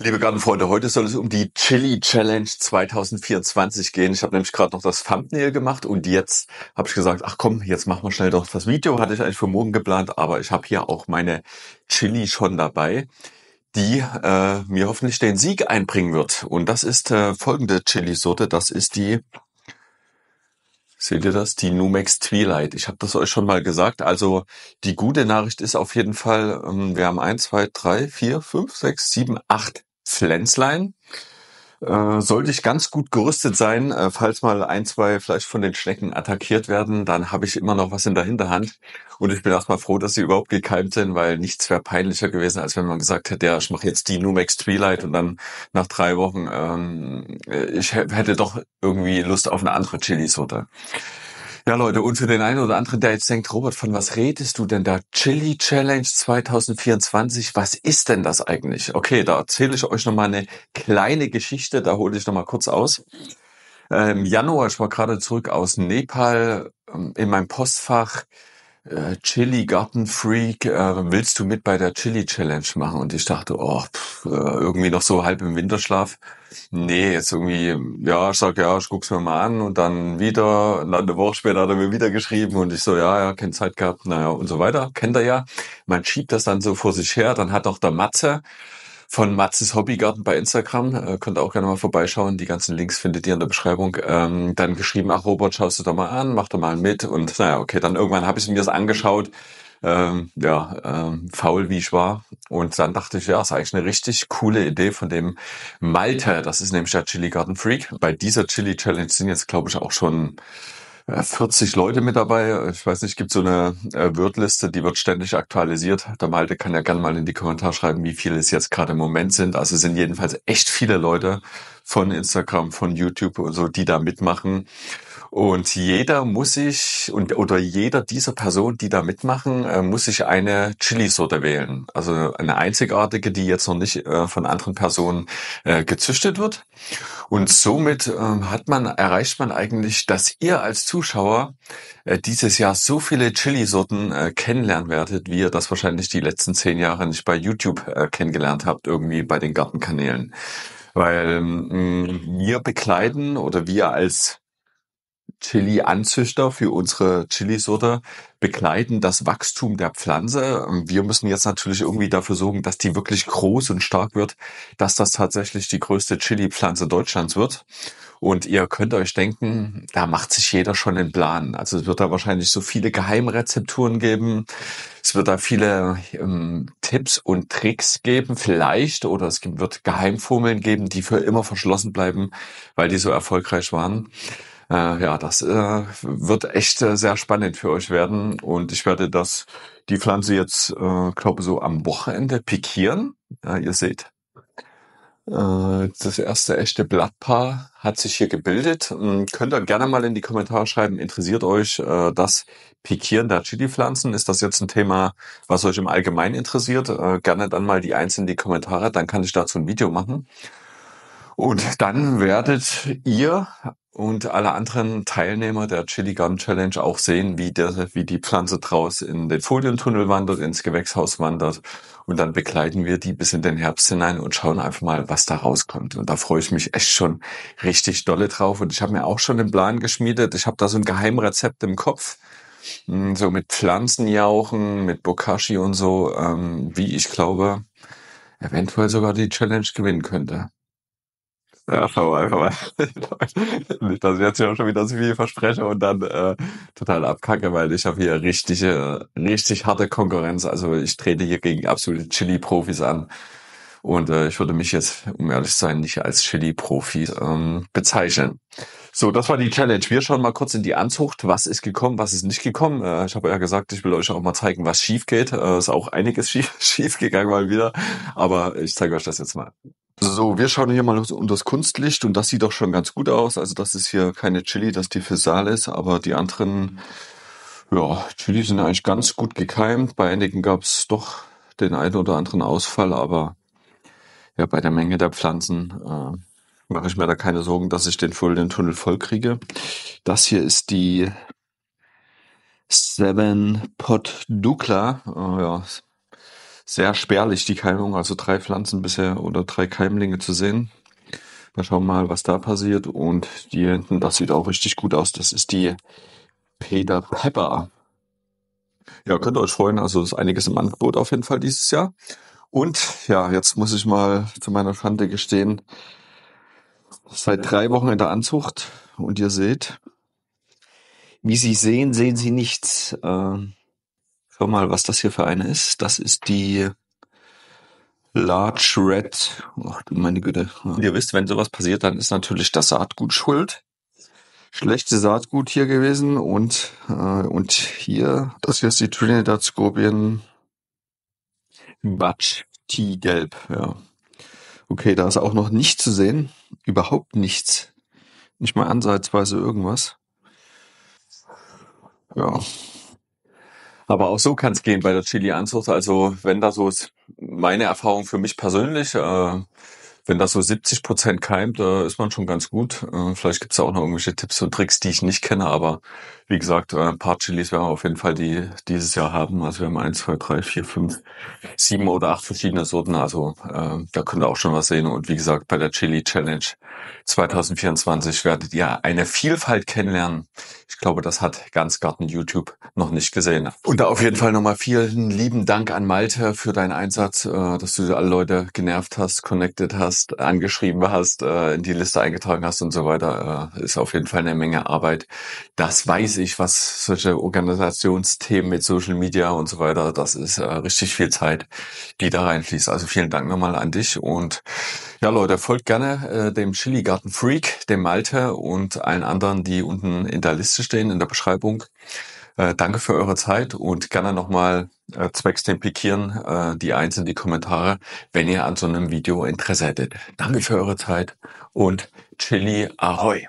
Liebe Gartenfreunde, heute soll es um die Chili Challenge 2024 gehen. Ich habe nämlich gerade noch das Thumbnail gemacht und jetzt habe ich gesagt, ach komm, jetzt machen wir schnell doch das Video. Hatte ich eigentlich für morgen geplant, aber ich habe hier auch meine Chili schon dabei, die äh, mir hoffentlich den Sieg einbringen wird. Und das ist äh, folgende Chili-Sorte. Das ist die, seht ihr das? Die Numex Twilight. Ich habe das euch schon mal gesagt. Also die gute Nachricht ist auf jeden Fall, ähm, wir haben eins, zwei, drei, vier, fünf, sechs, sieben, acht Pflänzlein. Äh, sollte ich ganz gut gerüstet sein, äh, falls mal ein, zwei vielleicht von den Schnecken attackiert werden, dann habe ich immer noch was in der Hinterhand. Und ich bin erstmal froh, dass sie überhaupt gekeimt sind, weil nichts wäre peinlicher gewesen, als wenn man gesagt hätte, ja, ich mache jetzt die Numex Twilight und dann nach drei Wochen, ähm, ich hätte doch irgendwie Lust auf eine andere Chili-Sorte. Ja, Leute, und für den einen oder anderen, der jetzt denkt, Robert, von was redest du denn da? Chili Challenge 2024, was ist denn das eigentlich? Okay, da erzähle ich euch nochmal eine kleine Geschichte, da hole ich nochmal kurz aus. Im ähm, Januar, ich war gerade zurück aus Nepal, ähm, in meinem Postfach äh, Chili-Garten-Freak, äh, willst du mit bei der Chili-Challenge machen? Und ich dachte, oh, pff, äh, irgendwie noch so halb im Winterschlaf. Nee, jetzt irgendwie, ja, ich sag, ja, ich guck's mir mal an und dann wieder, und dann eine Woche später hat er mir wieder geschrieben und ich so, ja, ja, kein Zeit gehabt, naja, und so weiter, kennt er ja. Man schiebt das dann so vor sich her, dann hat auch der Matze, von Matzes Hobbygarten bei Instagram. Äh, könnt ihr auch gerne mal vorbeischauen. Die ganzen Links findet ihr in der Beschreibung. Ähm, dann geschrieben, ach Robert, schaust du doch mal an, mach doch mal mit. Und naja, okay, dann irgendwann habe ich mir das angeschaut. Ähm, ja, ähm, faul wie ich war. Und dann dachte ich, ja, ist eigentlich eine richtig coole Idee von dem Malte. Das ist nämlich der Chili Garden Freak. Bei dieser Chili Challenge sind jetzt, glaube ich, auch schon 40 Leute mit dabei. Ich weiß nicht, gibt so eine äh, Wordliste, die wird ständig aktualisiert. Der Malte kann ja gerne mal in die Kommentare schreiben, wie viele es jetzt gerade im Moment sind. Also es sind jedenfalls echt viele Leute von Instagram, von YouTube und so, die da mitmachen. Und jeder muss sich und oder jeder dieser Personen, die da mitmachen, äh, muss sich eine Chili-Sorte wählen. Also eine einzigartige, die jetzt noch nicht äh, von anderen Personen äh, gezüchtet wird. Und somit ähm, hat man erreicht man eigentlich, dass ihr als Zuschauer äh, dieses Jahr so viele Chili-Sorten äh, kennenlernen werdet, wie ihr das wahrscheinlich die letzten zehn Jahre nicht bei YouTube äh, kennengelernt habt, irgendwie bei den Gartenkanälen. Weil ähm, wir bekleiden oder wir als Chili-Anzüchter für unsere Chili-Sorte begleiten das Wachstum der Pflanze. Wir müssen jetzt natürlich irgendwie dafür sorgen, dass die wirklich groß und stark wird, dass das tatsächlich die größte Chili-Pflanze Deutschlands wird. Und ihr könnt euch denken, da macht sich jeder schon einen Plan. Also es wird da wahrscheinlich so viele Geheimrezepturen geben. Es wird da viele ähm, Tipps und Tricks geben, vielleicht. Oder es wird Geheimformeln geben, die für immer verschlossen bleiben, weil die so erfolgreich waren. Äh, ja, das äh, wird echt äh, sehr spannend für euch werden und ich werde das die Pflanze jetzt, äh, glaube so am Wochenende pikieren. Ja, ihr seht, äh, das erste echte Blattpaar hat sich hier gebildet. Ähm, könnt ihr gerne mal in die Kommentare schreiben, interessiert euch äh, das Pikieren der Chili-Pflanzen? Ist das jetzt ein Thema, was euch im Allgemeinen interessiert? Äh, gerne dann mal die einzelnen in die Kommentare, dann kann ich dazu ein Video machen. Und dann werdet ihr und alle anderen Teilnehmer der Chili Gum Challenge auch sehen, wie, der, wie die Pflanze draus in den Folientunnel wandert, ins Gewächshaus wandert. Und dann begleiten wir die bis in den Herbst hinein und schauen einfach mal, was da rauskommt. Und da freue ich mich echt schon richtig dolle drauf. Und ich habe mir auch schon den Plan geschmiedet. Ich habe da so ein Geheimrezept im Kopf. Hm, so mit Pflanzenjauchen, mit Bokashi und so, ähm, wie ich glaube, eventuell sogar die Challenge gewinnen könnte. Ja, schau einfach mal. Nicht, dass ich jetzt hier auch schon wieder so viel verspreche und dann äh, total abkacke, weil ich habe hier richtige, äh, richtig harte Konkurrenz. Also ich trete hier gegen absolute Chili-Profis an. Und äh, ich würde mich jetzt, um ehrlich zu sein, nicht als Chili-Profi ähm, bezeichnen. So, das war die Challenge. Wir schauen mal kurz in die Anzucht. Was ist gekommen, was ist nicht gekommen? Äh, ich habe ja gesagt, ich will euch auch mal zeigen, was schief geht. Äh, ist auch einiges schief, schief gegangen mal wieder. Aber ich zeige euch das jetzt mal. So, wir schauen hier mal um das Kunstlicht und das sieht doch schon ganz gut aus. Also das ist hier keine Chili, dass die Fessal ist, aber die anderen, ja, Chili sind eigentlich ganz gut gekeimt. Bei einigen gab es doch den einen oder anderen Ausfall, aber ja, bei der Menge der Pflanzen äh, mache ich mir da keine Sorgen, dass ich den, voll, den Tunnel voll kriege. Das hier ist die Seven Pot Dukla. Äh, ja, sehr spärlich die Keimung, also drei Pflanzen bisher oder drei Keimlinge zu sehen. Mal schauen mal, was da passiert. Und die hinten, das sieht auch richtig gut aus. Das ist die Peter Pepper. Ja, könnt ihr euch freuen. Also ist einiges im Angebot auf jeden Fall dieses Jahr. Und ja, jetzt muss ich mal zu meiner Schande gestehen. Seit drei Wochen in der Anzucht und ihr seht, wie Sie sehen, sehen Sie nichts. Ähm, Schau mal, was das hier für eine ist. Das ist die Large Red. Ach du meine Güte. Und ihr wisst, wenn sowas passiert, dann ist natürlich das Saatgut schuld. Schlechte Saatgut hier gewesen und, äh, und hier, das hier ist die Trinidad Scorpion Batch T-Gelb, ja. Okay, da ist auch noch nichts zu sehen. Überhaupt nichts. Nicht mal ansatzweise irgendwas. Ja, aber auch so kann es gehen bei der Chili-Anzucht. Also wenn da so ist, meine Erfahrung für mich persönlich, äh, wenn das so 70 Prozent keimt, äh, ist man schon ganz gut. Äh, vielleicht gibt's da auch noch irgendwelche Tipps und Tricks, die ich nicht kenne, aber wie gesagt, äh, ein paar Chilis werden wir auf jeden Fall die, dieses Jahr haben. Also wir haben eins, zwei, drei, vier, fünf, sieben oder acht verschiedene Sorten. Also äh, da könnt ihr auch schon was sehen. Und wie gesagt, bei der Chili Challenge 2024 werdet ihr eine Vielfalt kennenlernen. Ich glaube, das hat ganz Garten YouTube noch nicht gesehen. Und da auf jeden Fall nochmal vielen lieben Dank an Malte für deinen Einsatz, äh, dass du alle Leute genervt hast, connected hast, angeschrieben hast, äh, in die Liste eingetragen hast und so weiter. Äh, ist auf jeden Fall eine Menge Arbeit. Das weiß ich was, solche Organisationsthemen mit Social Media und so weiter, das ist äh, richtig viel Zeit, die da reinfließt. Also vielen Dank nochmal an dich und ja Leute, folgt gerne äh, dem Chili Garten Freak, dem Malte und allen anderen, die unten in der Liste stehen, in der Beschreibung. Äh, danke für eure Zeit und gerne nochmal äh, zwecks dem Pikieren äh, die Eins in die Kommentare, wenn ihr an so einem Video Interesse hättet. Danke für eure Zeit und Chili Ahoi!